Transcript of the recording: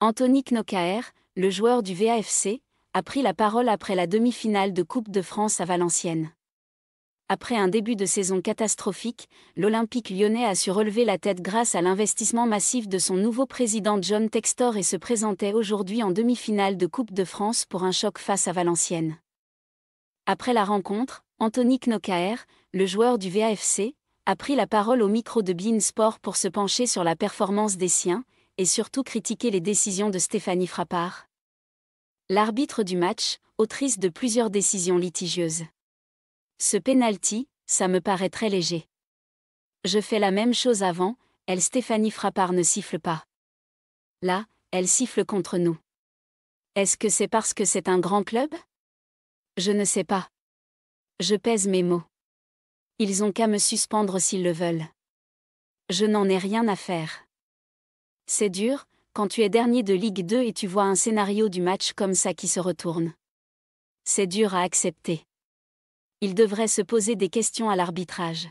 Anthony Knocaer, le joueur du VAFC, a pris la parole après la demi-finale de Coupe de France à Valenciennes. Après un début de saison catastrophique, l'Olympique lyonnais a su relever la tête grâce à l'investissement massif de son nouveau président John Textor et se présentait aujourd'hui en demi-finale de Coupe de France pour un choc face à Valenciennes. Après la rencontre, Anthony Knocaer, le joueur du VAFC, a pris la parole au micro de Bean Sport pour se pencher sur la performance des siens et surtout critiquer les décisions de Stéphanie Frappard. L'arbitre du match, autrice de plusieurs décisions litigieuses. Ce pénalty, ça me paraît très léger. Je fais la même chose avant, elle Stéphanie Frappard ne siffle pas. Là, elle siffle contre nous. Est-ce que c'est parce que c'est un grand club Je ne sais pas. Je pèse mes mots. Ils ont qu'à me suspendre s'ils le veulent. Je n'en ai rien à faire. C'est dur, quand tu es dernier de Ligue 2 et tu vois un scénario du match comme ça qui se retourne. C'est dur à accepter. Il devrait se poser des questions à l'arbitrage.